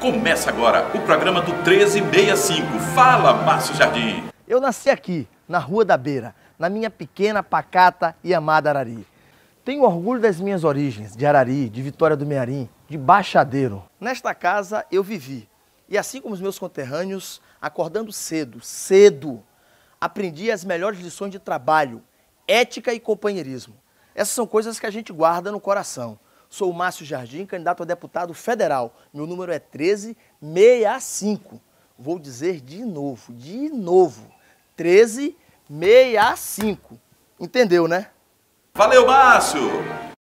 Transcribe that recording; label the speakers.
Speaker 1: Começa agora o programa do 1365. Fala, Márcio Jardim.
Speaker 2: Eu nasci aqui, na Rua da Beira, na minha pequena, pacata e amada Arari. Tenho orgulho das minhas origens, de Arari, de Vitória do Mearim, de Baixadeiro.
Speaker 3: Nesta casa
Speaker 2: eu vivi, e assim como os meus conterrâneos, acordando cedo, cedo, aprendi as melhores lições de trabalho, ética e companheirismo. Essas são coisas que a gente guarda no coração. Sou Márcio Jardim, candidato a deputado federal. Meu número é 1365. Vou dizer de novo, de novo.
Speaker 4: 1365. Entendeu, né?
Speaker 5: Valeu, Márcio!